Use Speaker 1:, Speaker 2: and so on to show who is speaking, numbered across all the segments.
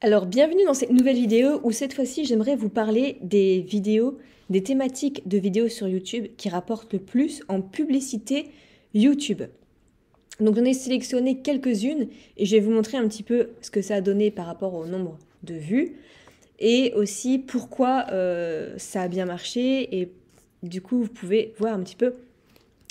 Speaker 1: Alors bienvenue dans cette nouvelle vidéo où cette fois-ci j'aimerais vous parler des vidéos, des thématiques de vidéos sur YouTube qui rapportent le plus en publicité YouTube. Donc j'en ai sélectionné quelques-unes et je vais vous montrer un petit peu ce que ça a donné par rapport au nombre de vues et aussi pourquoi euh, ça a bien marché et du coup vous pouvez voir un petit peu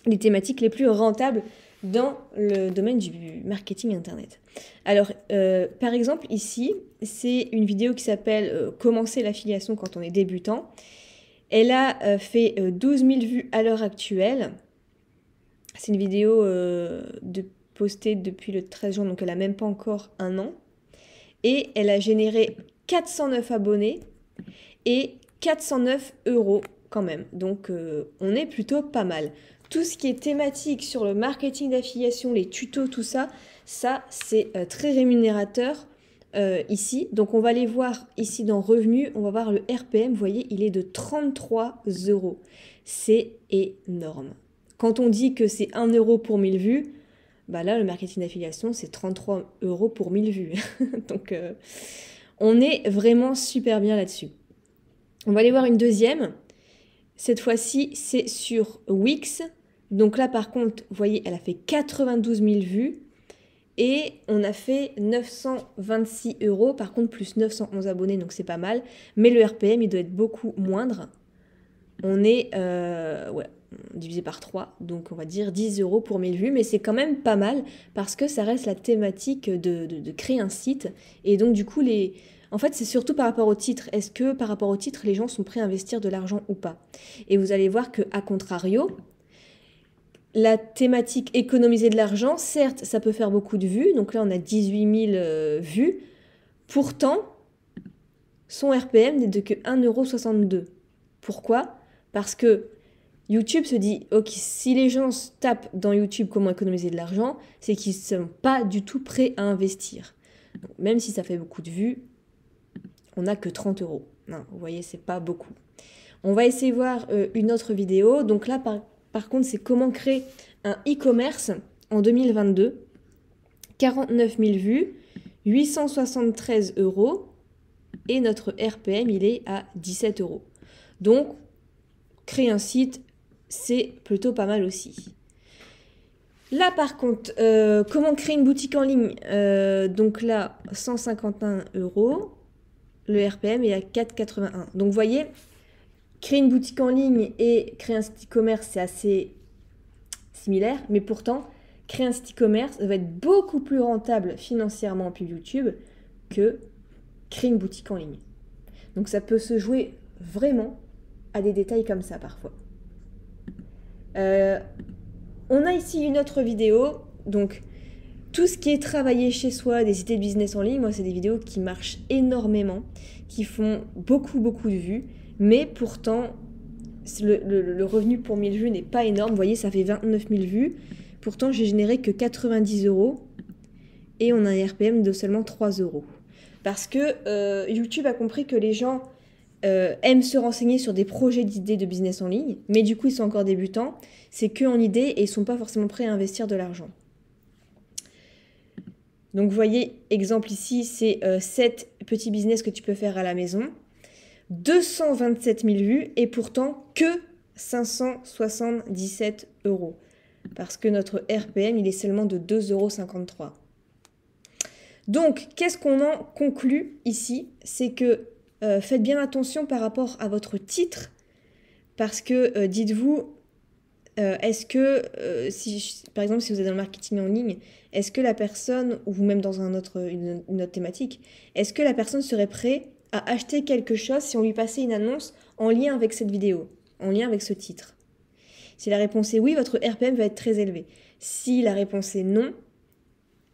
Speaker 1: les thématiques les plus rentables dans le domaine du marketing Internet. Alors, euh, par exemple, ici, c'est une vidéo qui s'appelle euh, Commencer l'affiliation quand on est débutant. Elle a euh, fait 12 000 vues à l'heure actuelle. C'est une vidéo de, postée depuis le 13 juin, donc elle n'a même pas encore un an. Et elle a généré 409 abonnés et 409 euros quand même. Donc, on est plutôt pas mal tout ce qui est thématique sur le marketing d'affiliation, les tutos, tout ça, ça c'est euh, très rémunérateur euh, ici. Donc on va aller voir ici dans revenus, on va voir le RPM, vous voyez, il est de 33 euros. C'est énorme. Quand on dit que c'est 1 euro pour 1000 vues, bah là le marketing d'affiliation c'est 33 euros pour 1000 vues. Donc euh, on est vraiment super bien là-dessus. On va aller voir une deuxième. Cette fois-ci, c'est sur Wix. Donc là, par contre, vous voyez, elle a fait 92 000 vues et on a fait 926 euros, par contre plus 911 abonnés, donc c'est pas mal. Mais le RPM, il doit être beaucoup moindre. On est euh, divisé par 3, donc on va dire 10 euros pour 1000 vues, mais c'est quand même pas mal parce que ça reste la thématique de, créer un site. Et donc du coup, les... en fait, c'est surtout par rapport au titre. Est-ce que par rapport au titre, les gens sont prêts à investir de l'argent ou pas Et vous allez voir que, à contrario, la thématique économiser de l'argent, certes, ça peut faire beaucoup de vues. Donc là, on a 18 000 euh, vues. Pourtant, son RPM n'est de que 1,62€. Pourquoi Parce que YouTube se dit, ok, si les gens tapent dans YouTube comment économiser de l'argent, c'est qu'ils ne sont pas du tout prêts à investir. même si ça fait beaucoup de vues, on n'a que 30 euros. vous voyez, c'est pas beaucoup. On va essayer de voir euh, une autre vidéo. Donc là, par par contre, c'est comment créer un e-commerce en 2022. 49 000 vues, 873 euros et notre RPM, il est à 17 euros. Donc, créer un site, c'est plutôt pas mal aussi. Là par contre, euh, comment créer une boutique en ligne euh, Donc là, 151 euros. Le RPM est à 4,81. Donc vous voyez, créer une boutique en ligne et créer un site e-commerce, c'est assez similaire, mais pourtant, créer un site e-commerce va être beaucoup plus rentable financièrement puis YouTube que créer une boutique en ligne. Donc ça peut se jouer vraiment à des détails comme ça parfois. Euh, on a ici une autre vidéo, donc tout ce qui est travaillé chez soi, des idées de business en ligne, moi, c'est des vidéos qui marchent énormément, qui font beaucoup, beaucoup de vues, mais pourtant, le, revenu pour 1000 vues n'est pas énorme. Vous voyez, ça fait 29 000 vues. Pourtant, j'ai généré que 90 euros et on a un RPM de seulement 3 euros. Parce que euh, YouTube a compris que les gens euh, aiment se renseigner sur des projets d'idées de business en ligne, mais du coup, ils sont encore débutants, c'est que en idées et ils sont pas forcément prêts à investir de l'argent. Donc vous voyez, exemple ici, c'est euh, sept 7 petits business que tu peux faire à la maison. 227 000 vues et pourtant que 577 euros. Parce que notre RPM, il est seulement de 2,53 euros. Donc, qu'est-ce qu'on en conclut ici C'est que euh, faites bien attention par rapport à votre titre. Parce que euh, dites-vous, euh, est-ce que, euh, si, par exemple, si vous êtes dans le marketing en ligne, est-ce que la personne, ou vous même dans un autre, une, autre thématique, est-ce que la personne serait prête à acheter quelque chose si on lui passait une annonce en lien avec cette vidéo, en lien avec ce titre Si la réponse est oui, votre RPM va être très élevé. Si la réponse est non,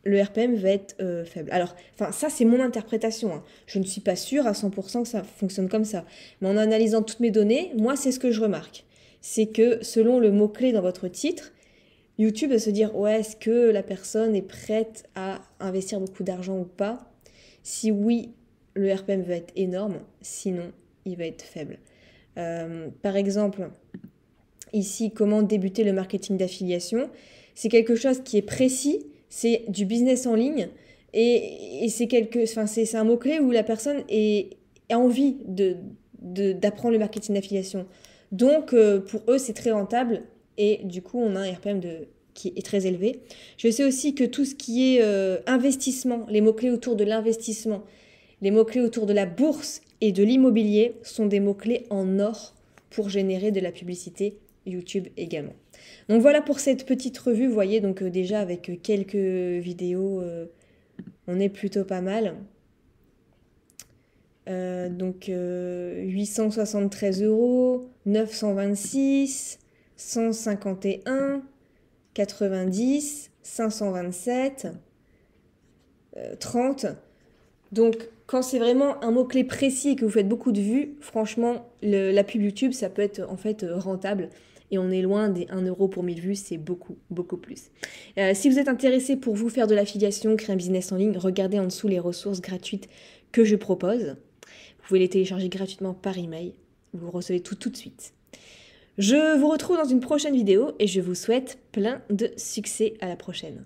Speaker 1: le RPM va être euh, faible. Alors, ça c'est mon interprétation. Hein. Je ne suis pas sûre à 100% que ça fonctionne comme ça. Mais en analysant toutes mes données, moi c'est ce que je remarque c'est que selon le mot-clé dans votre titre, YouTube va se dire ouais, est-ce que la personne est prête à investir beaucoup d'argent ou pas Si oui, le RPM va être énorme, sinon il va être faible. Euh, par exemple, ici, comment débuter le marketing d'affiliation C'est quelque chose qui est précis, c'est du business en ligne et, c'est c'est un mot clé où la personne a envie d'apprendre le marketing d'affiliation. Donc euh, pour eux, c'est très rentable et du coup, on a un RPM qui est très élevé. Je sais aussi que tout ce qui est euh, investissement, les mots-clés autour de l'investissement, les mots-clés autour de la bourse et de l'immobilier sont des mots-clés en or pour générer de la publicité YouTube également. Donc voilà pour cette petite revue, vous voyez, donc euh, déjà avec quelques vidéos, on est plutôt pas mal. Euh, donc 873 euh, euros, 926, 151, 90, 527, 30. Donc quand c'est vraiment un mot-clé précis et que vous faites beaucoup de vues, franchement, la pub YouTube, ça peut être en fait rentable. Et on est loin des 1 euro pour 1000 vues, c'est beaucoup, beaucoup plus. Euh, si vous êtes intéressé pour vous faire de l'affiliation, créer un business en ligne, regardez en dessous les ressources gratuites que je propose. Vous pouvez les télécharger gratuitement par email. Vous recevez tout tout de suite. Je vous retrouve dans une prochaine vidéo et je vous souhaite plein de succès à la prochaine.